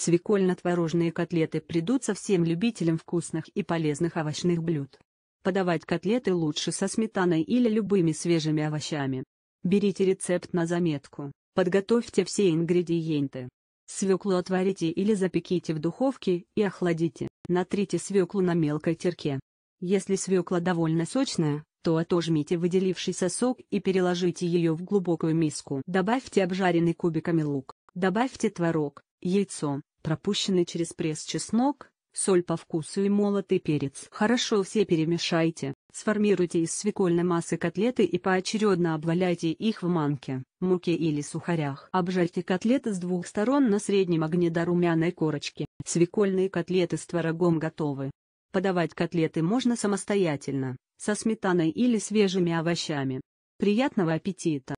Свекольно-творожные котлеты придутся всем любителям вкусных и полезных овощных блюд. Подавать котлеты лучше со сметаной или любыми свежими овощами. Берите рецепт на заметку, подготовьте все ингредиенты. Свеклу отварите или запеките в духовке и охладите. Натрите свеклу на мелкой терке. Если свекла довольно сочная, то отожмите выделившийся сок и переложите ее в глубокую миску. Добавьте обжаренный кубиками лук, добавьте творог, яйцо, пропущенный через пресс чеснок, соль по вкусу и молотый перец. Хорошо все перемешайте, сформируйте из свекольной массы котлеты и поочередно обваляйте их в манке, муке или сухарях. Обжарьте котлеты с двух сторон на среднем огне до румяной корочки. Свекольные котлеты с творогом готовы. Подавать котлеты можно самостоятельно, со сметаной или свежими овощами. Приятного аппетита!